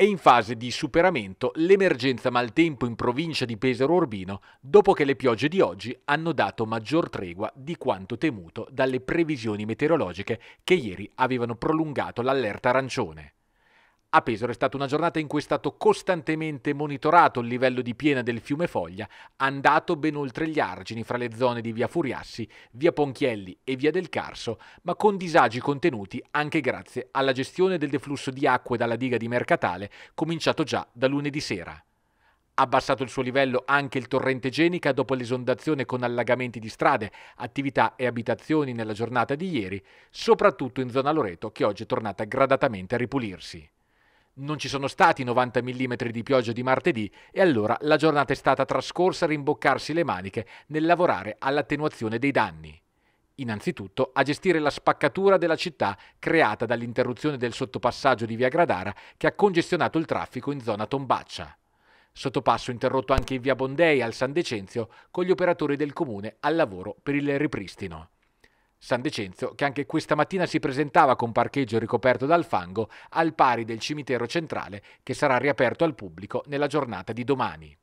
è in fase di superamento l'emergenza maltempo in provincia di Pesaro Urbino dopo che le piogge di oggi hanno dato maggior tregua di quanto temuto dalle previsioni meteorologiche che ieri avevano prolungato l'allerta arancione. A Pesaro è stata una giornata in cui è stato costantemente monitorato il livello di piena del fiume Foglia, andato ben oltre gli argini fra le zone di via Furiassi, via Ponchielli e via del Carso, ma con disagi contenuti anche grazie alla gestione del deflusso di acque dalla diga di Mercatale, cominciato già da lunedì sera abbassato il suo livello anche il torrente Genica dopo l'esondazione con allagamenti di strade, attività e abitazioni nella giornata di ieri, soprattutto in zona Loreto che oggi è tornata gradatamente a ripulirsi non ci sono stati 90 mm di pioggia di martedì e allora la giornata è stata trascorsa a rimboccarsi le maniche nel lavorare all'attenuazione dei danni. Innanzitutto a gestire la spaccatura della città creata dall'interruzione del sottopassaggio di Via Gradara che ha congestionato il traffico in zona Tombaccia. Sottopasso interrotto anche in Via Bondei al San Decenzio con gli operatori del comune al lavoro per il ripristino. San Decenzo, che anche questa mattina si presentava con parcheggio ricoperto dal fango, al pari del cimitero centrale che sarà riaperto al pubblico nella giornata di domani.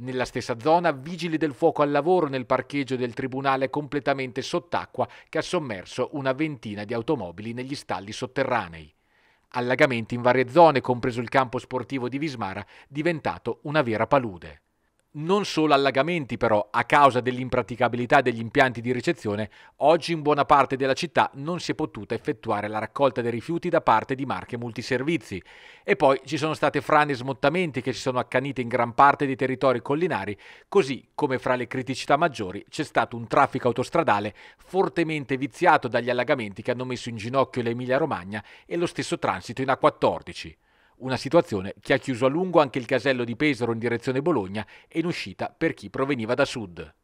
Nella stessa zona, vigili del fuoco al lavoro nel parcheggio del tribunale completamente sott'acqua che ha sommerso una ventina di automobili negli stalli sotterranei. Allagamenti in varie zone, compreso il campo sportivo di Vismara, diventato una vera palude non solo allagamenti però, a causa dell'impraticabilità degli impianti di ricezione, oggi in buona parte della città non si è potuta effettuare la raccolta dei rifiuti da parte di marche multiservizi. E poi ci sono state frane e smottamenti che si sono accanite in gran parte dei territori collinari, così come fra le criticità maggiori c'è stato un traffico autostradale fortemente viziato dagli allagamenti che hanno messo in ginocchio l'Emilia Romagna e lo stesso transito in A14. Una situazione che ha chiuso a lungo anche il casello di Pesaro in direzione Bologna e in uscita per chi proveniva da sud.